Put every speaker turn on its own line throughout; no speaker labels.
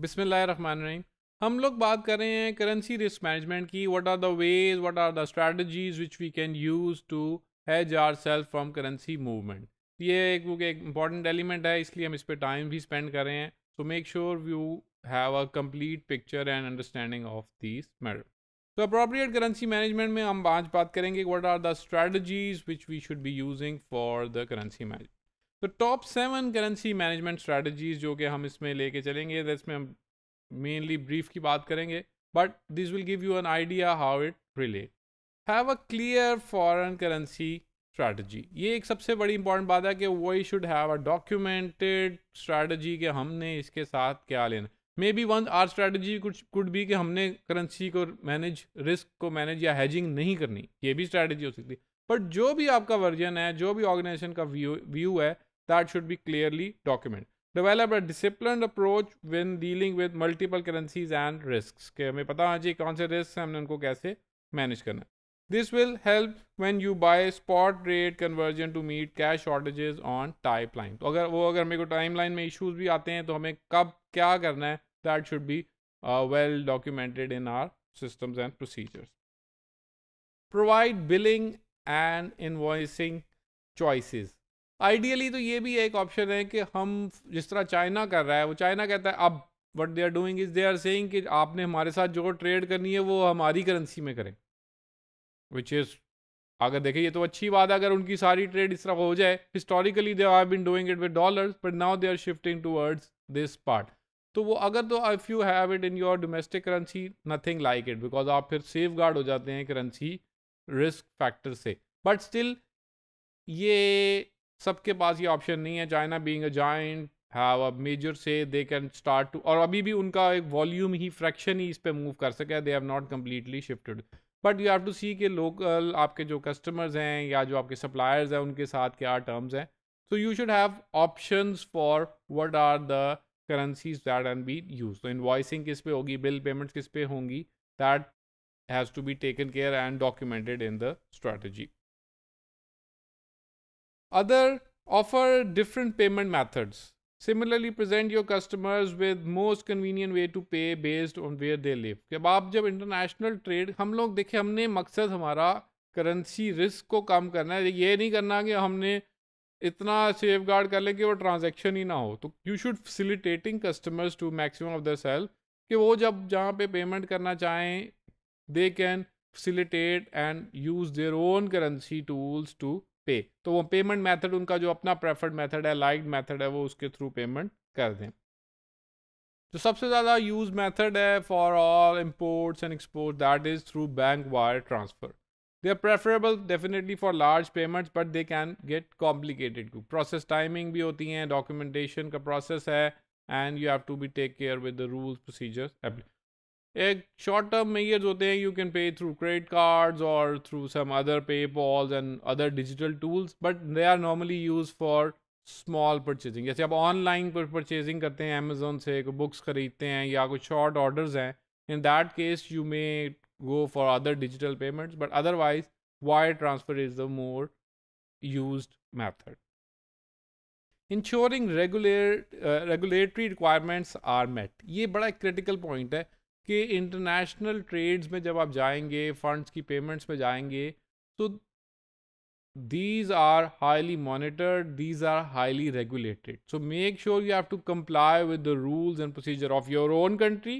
रही हम लोग बात कर रहे हैं करेंसी रिस्क मैनेजमेंट की what are the ways what are the strategies which we can use to hedge our self from currency movement ये एक बुक एक इंपॉर्टेंट एलिमेंट है इसलिए हम इस पर टाइम भी स्पेंड कर रहे हैं so make sure you have a complete picture and understanding of this matter तो अप्रोप्रिएट करेंसी मैनेजमेंट में हम आज बात करेंगे what are the strategies which we should be using for the currency management तो top seven currency management strategies जो कि हम इसमें लेके चलेंगे इसमें हम मेनली ब्रीफ की बात करेंगे but this will give you an idea how it relate have a clear foreign currency strategy ये एक सबसे बड़ी इंपॉर्टेंट बात है कि वही should have a documented strategy कि हमने इसके साथ क्या लेना maybe one are strategy कुछ कुड भी कि हमने करेंसी को मैनेज रिस्क को मैनेज या हैजिंग नहीं करनी ये भी स्ट्रैटेजी हो सकती है बट जो भी आपका वर्जन है जो भी ऑर्गेनाइजेशन का व्यू व्यू है that should be clearly documented. Develop a disciplined approach when dealing with multiple currencies and risks. risks manage This will help when you buy spot rate conversion to meet cash shortages on timeline. तो अगर वो timeline issues भी आते हैं that should be uh, well documented in our systems and procedures. Provide billing and invoicing choices. Ideally तो ये भी एक ऑप्शन है कि हम जिस तरह चाइना कर रहा है वो चाइना कहता है अब what they are doing is they are saying कि आपने हमारे साथ जो ट्रेड करनी है वो हमारी करेंसी में करें विच इज़ अगर देखें ये तो अच्छी बात है अगर उनकी सारी ट्रेड इस तरह हो जाए historically they are been doing it with dollar but now they are shifting towards this part तो वो अगर तो if you have it in your domestic currency nothing like it because आप फिर सेफ गार्ड हो जाते हैं करेंसी रिस्क फैक्टर से बट स्टिल ये सबके पास ये ऑप्शन नहीं है China being a joint have a major से दे कैन स्टार्ट टू और अभी भी उनका एक वॉल्यूम ही फ्रैक्शन ही इस पर मूव कर सके they have not completely shifted but you have to see के लोकल आपके जो कस्टमर्स हैं या जो आपके सप्लायर्स हैं उनके साथ क्या टर्म्स हैं so you should have option for what are the currencies that an be use तो वॉइसिंग किस पे होगी बिल पेमेंट्स किस पे होंगी that has to be taken care and documented in the strategy Other offer different payment methods. Similarly present your customers with most convenient way to pay based on where they live जब आप जब international trade हम लोग देखे हमने मकसद हमारा currency risk को कम करना है ये नहीं करना कि हमने इतना सेफ गार्ड कर लें कि वो ट्रांजेक्शन ही ना हो तो you should facilitating customers to maximum of the sale कि वो जब जहाँ पे पेमेंट करना चाहें they can facilitate and use their own currency tools to pay तो वो पेमेंट मेथड उनका जो अपना प्रेफर्ड मेथड है लाइक मेथड है वो उसके थ्रू पेमेंट कर दें जो तो सबसे ज़्यादा यूज मेथड है for all imports and export that is through bank wire transfer they are preferable definitely for large payments but they can get complicated to process timing भी होती हैं डॉक्यूमेंटेशन का प्रोसेस है and you have to be take care with the rules procedures apply एक short term measures होते हैं you can pay through credit cards और through some other पे Paul's and other digital tools but they are normally use for small purchasing जैसे आप online purchasing करते हैं Amazon से कोई बुक्स खरीदते हैं या कोई शॉर्ट ऑर्डर्स हैं in that case you may go for other digital payments but otherwise wire transfer is the more use method ensuring regular regulatory requirements are met ये बड़ा क्रिटिकल पॉइंट है कि इंटरनेशनल ट्रेड्स में जब आप जाएंगे funds की पेमेंट्स में जाएंगे तो these are highly monitored these are highly regulated so make sure you have to comply with the rules and procedure of your own country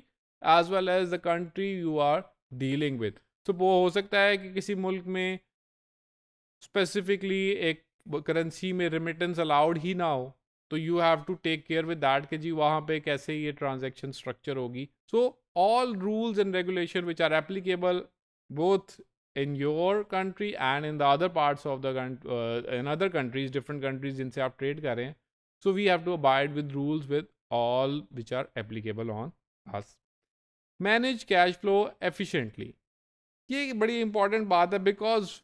as well as the country you are dealing with so वो हो सकता है कि किसी मुल्क में specifically एक currency में रिमिटेंस अलाउड ही ना हो So you have to take care with that. कि जी वहाँ पे कैसे ये ट्रांजेक्शन स्ट्रक्चर होगी so all rules and regulation which are applicable both in your country and in the other parts of the country, uh, in other countries, different countries जिनसे आप trade कर रहे हैं. So we have to abide with rules with all which are applicable on us. Manage cash flow efficiently. ये बड़ी important बात है because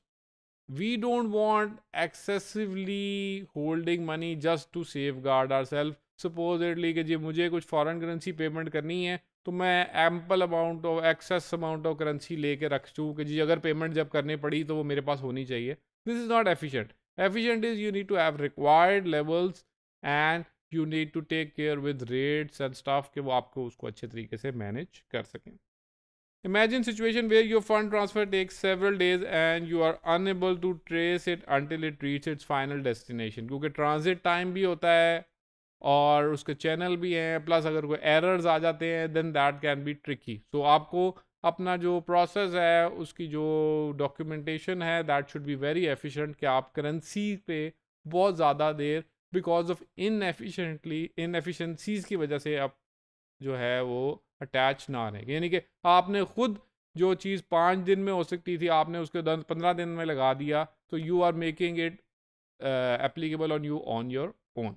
we don't want excessively holding money just to safeguard ourselves supposedly कि जी मुझे कुछ foreign currency payment करनी है तो मैं ample amount of excess amount of currency लेके रख चूँ कि जी अगर payment जब करनी पड़ी तो वो मेरे पास होनी चाहिए this is not efficient efficient is you need to have required levels and you need to take care with rates and stuff कि वो आपको उसको अच्छे तरीके से manage कर सकें Imagine situation where your fund transfer takes several days and you are unable to trace it until it reaches its final destination क्योंकि transit time भी होता है और उसके channel भी हैं plus अगर कोई errors आ जाते हैं then that can be tricky so आपको अपना जो process है उसकी जो documentation है that should be very efficient कि आप currency पे बहुत ज़्यादा देर because of inefficiently inefficiencies की वजह से आप जो है वो अटैच ना रहे यानी कि आपने खुद जो चीज़ पाँच दिन में हो सकती थी आपने उसके दस पंद्रह दिन में लगा दिया तो you are making it applicable on you on your own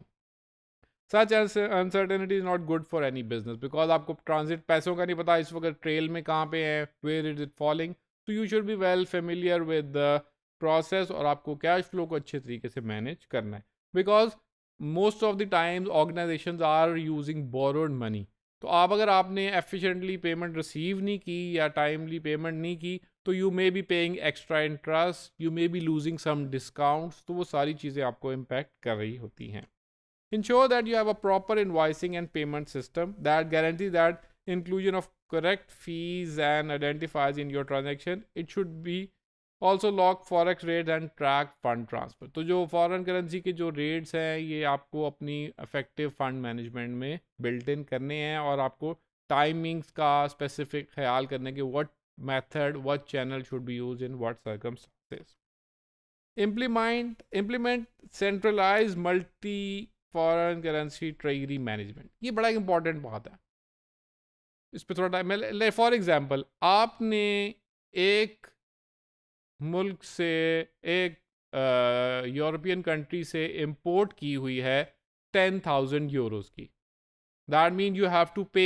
such uncertainty is not good for any business because आपको ट्रांजिट पैसों का नहीं पता इस वक्त ट्रेल में कहाँ पे है where is it falling so you should be well familiar with the process और आपको कैश फ्लो को अच्छे तरीके से मैनेज करना है because most of the times organisation are using borrowed money तो आप अगर आपने एफिशिएंटली पेमेंट रिसीव नहीं की या टाइमली पेमेंट नहीं की तो you may be paying extra interest you may be losing some discounts तो वो सारी चीज़ें आपको इम्पैक्ट कर रही होती हैं ensure that you have a proper invoicing and payment system that guarantee that inclusion of correct fees and identifies in your transaction it should be also lock forex rate and track fund transfer तो जो foreign currency के जो rates हैं ये आपको अपनी effective fund management में built in करने हैं और आपको टाइमिंग्स का स्पेसिफिक ख्याल करने के what method what channel should be use in what circum implement implement centralise multi foreign currency treasury management ये बड़ा इंपॉर्टेंट बात है इस पर थोड़ा टाइम फॉर एग्जाम्पल आपने एक मुल्क से एक यूरोपियन कंट्री से इम्पोर्ट की हुई है टेन थाउजेंड यूरोज की that mean you have to pay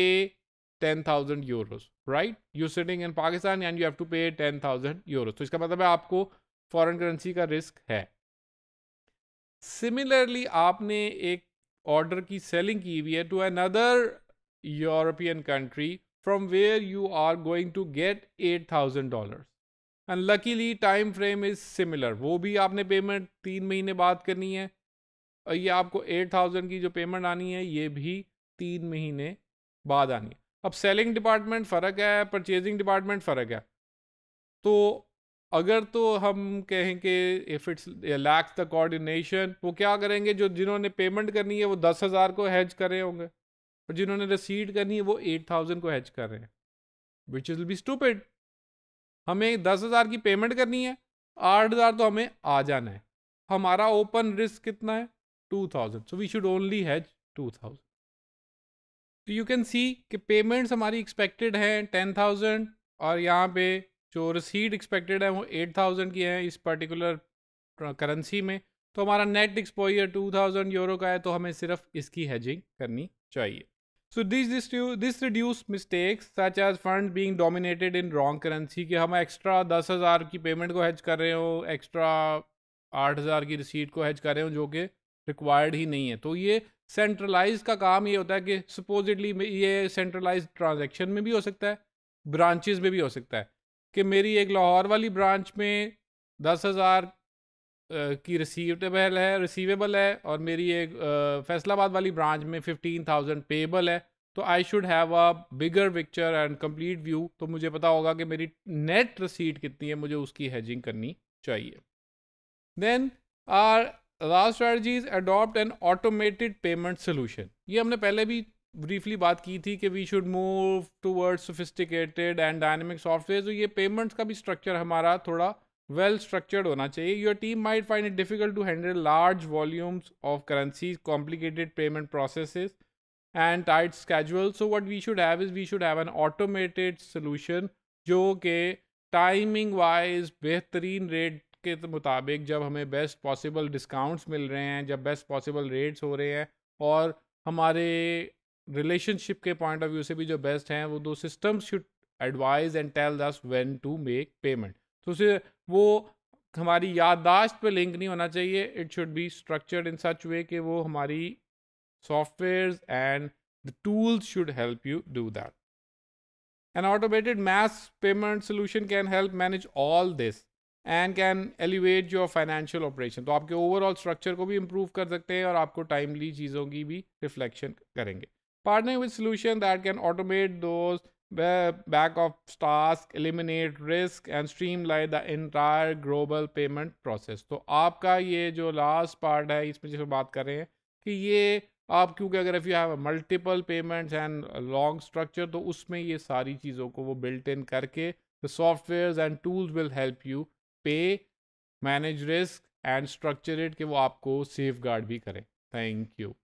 ten thousand euros right you sitting in Pakistan and you have to pay ten thousand euros तो इसका मतलब है आपको फॉरेन करेंसी का रिस्क है सिमिलरली आपने एक ऑर्डर की सेलिंग की हुई है to another European country from where you are going to get eight thousand dollar and luckily time frame is similar वो भी आपने पेमेंट तीन महीने बाद करनी है और ये आपको एट थाउजेंड की जो पेमेंट आनी है ये भी तीन महीने बाद आनी है अब सेलिंग डिपार्टमेंट फ़र्क है परचेजिंग डिपार्टमेंट फ़र्क है तो अगर तो हम कहें कि if it's lacks the coordination वो क्या करेंगे जो जिन्होंने पेमेंट करनी है वो दस हज़ार को हैज कर रहे होंगे और जिन्होंने रसीड करनी है वो एट थाउजेंड को हैज कर रहे हैं विच इज़ बी स्टूपिड हमें दस हज़ार की पेमेंट करनी है आठ हज़ार तो हमें आ जाना है हमारा ओपन रिस्क कितना है two thousand so we should only hedge two thousand तो यू कैन सी कि पेमेंट्स हमारी एक्सपेक्टेड हैं टेन थाउजेंड और यहाँ पे जो रसीड एक्सपेक्टेड है वो एट थाउजेंड की है इस पर्टिकुलर करेंसी में तो हमारा net exposure two thousand euro का है तो हमें सिर्फ इसकी हैजिंग करनी चाहिए so this this reduce mistakes such as fund being dominated in wrong currency कि हम एक्स्ट्रा दस हज़ार की पेमेंट को हैज कर रहे हो एक्स्ट्रा आठ हज़ार की रिसीट को हैज कर रहे हो जो कि रिक्वायर्ड ही नहीं है तो ये सेंट्रलाइज का काम ये होता है कि सपोजिटली ये सेंट्रलाइज ट्रांजेक्शन में भी हो सकता है ब्रांचेज में भी हो सकता है कि मेरी एक लाहौर वाली ब्रांच में दस हज़ार की रिसीवेबल है रिसीवेबल है और मेरी एक फैसलाबाद वाली ब्रांच में फिफ्टीन थाउजेंड पेबल है तो I should have a bigger picture and complete view तो मुझे पता होगा कि मेरी नेट रसीट कितनी है मुझे उसकी हैजिंग करनी चाहिए then are last strategies adopt an automated payment solution ये हमने पहले भी ब्रीफली बात की थी कि we should move towards sophisticated and dynamic software तो ये पेमेंट्स का भी स्ट्रक्चर हमारा थोड़ा वेल well स्ट्रक्चर्ड होना चाहिए your team might find it difficult to handle large volumes of currencies complicated payment processes and tight schedule. So what we should have is we should have an automated solution जो कि timing wise बेहतरीन rate के मुताबिक जब हमें best possible discounts मिल रहे हैं जब बेस्ट पॉसिबल रेट्स हो रहे हैं और हमारे रिलेशनशिप के पॉइंट ऑफ व्यू से भी जो बेस्ट हैं वो दो system should advise and tell thus when to make payment तो उसे वो हमारी याददाश्त पे लिंक नहीं होना चाहिए it should be structured in such way कि वो हमारी softwares and the tools should help you do that. An automated mass payment solution can help manage all this and can elevate your financial operation. So, your overall structure can improve and you can timely things reflection. Karenge. Partnering with solution that can automate those back of task, eliminate risk and streamline the entire global payment process. So, your last part is that आप क्योंकि अगर if you have multiple payments and long structure तो उसमें ये सारी चीज़ों को वो बिल्ट इन करके the software and tools will help you pay manage risk and structure it कि वो आपको सेफ गार्ड भी करें थैंक यू